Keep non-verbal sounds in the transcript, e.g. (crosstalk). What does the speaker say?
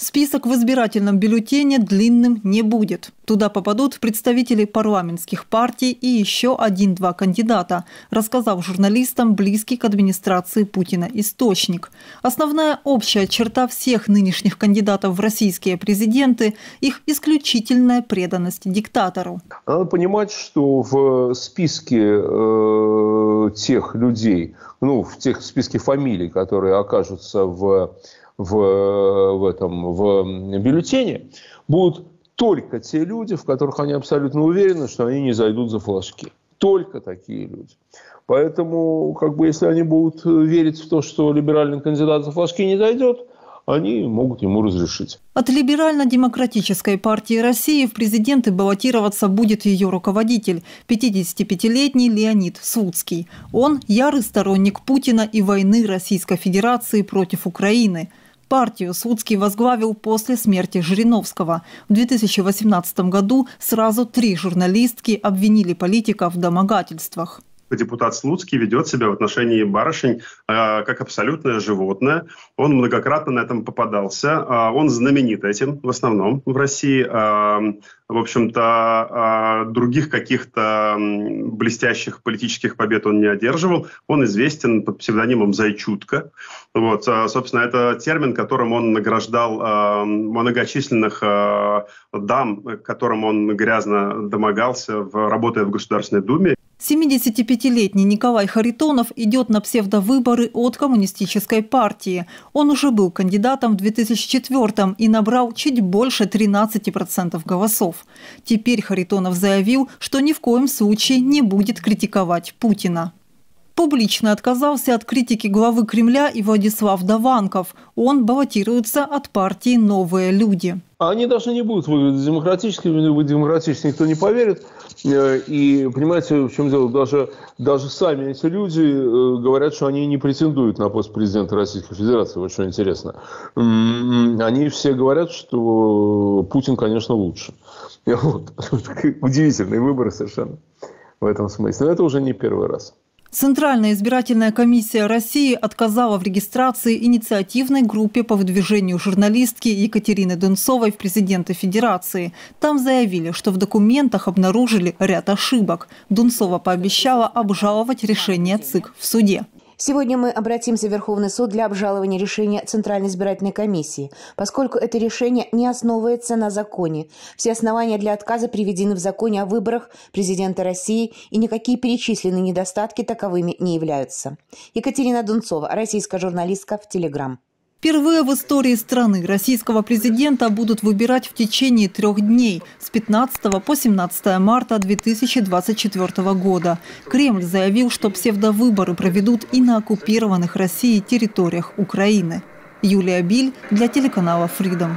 Список в избирательном бюллетене длинным не будет. Туда попадут представители парламентских партий и еще один-два кандидата, рассказал журналистам близкий к администрации Путина источник. Основная общая черта всех нынешних кандидатов в российские президенты – их исключительная преданность диктатору. Надо понимать, что в списке э, тех людей, ну, в тех списке фамилий, которые окажутся в в, э, в, этом, в бюллетене, будут только те люди, в которых они абсолютно уверены, что они не зайдут за флажки. Только такие люди. Поэтому, как бы, если они будут э, верить в то, что либеральный кандидат за флажки не зайдет, они могут ему разрешить. От Либерально-демократической партии России в президенты баллотироваться будет ее руководитель, 55-летний Леонид Слуцкий. Он ярый сторонник Путина и войны Российской Федерации против Украины – Партию Судский возглавил после смерти Жириновского. В 2018 году сразу три журналистки обвинили политика в домогательствах депутат Слуцкий ведет себя в отношении барышень а, как абсолютное животное. Он многократно на этом попадался. А, он знаменит этим в основном в России. А, в общем-то, других каких-то блестящих политических побед он не одерживал. Он известен под псевдонимом «Зайчутка». Вот, собственно, это термин, которым он награждал многочисленных дам, которым он грязно домогался, работая в Государственной Думе. 75-летний Николай Харитонов идет на псевдовыборы от коммунистической партии. Он уже был кандидатом в 2004 и набрал чуть больше 13% голосов. Теперь Харитонов заявил, что ни в коем случае не будет критиковать Путина публично отказался от критики главы Кремля и Владислав Даванков. Он баллотируется от партии «Новые люди». Они даже не будут выглядеть демократическими, не будут демократичными, никто не поверит. Э, и понимаете, в чем дело? Даже, даже сами эти люди э, говорят, что они не претендуют на пост президента Российской Федерации. Вот что интересно. Они все говорят, что Путин, конечно, лучше. (laughs) Вот. Удивительный выбор совершенно в этом смысле. Но это уже не первый раз. Центральная избирательная комиссия России отказала в регистрации инициативной группе по выдвижению журналистки Екатерины Дунцовой в президенты Федерации. Там заявили, что в документах обнаружили ряд ошибок. Дунцова пообещала обжаловать решение ЦИК в суде. Сегодня мы обратимся в Верховный суд для обжалования решения Центральной избирательной комиссии, поскольку это решение не основывается на законе. Все основания для отказа приведены в законе о выборах президента России, и никакие перечисленные недостатки таковыми не являются. Екатерина Дунцова, российская журналистка в Телеграм. Впервые в истории страны российского президента будут выбирать в течение трех дней с 15 по 17 марта 2024 года. Кремль заявил, что псевдовыборы проведут и на оккупированных Россией территориях Украины. Юлия Биль для телеканала Freedom.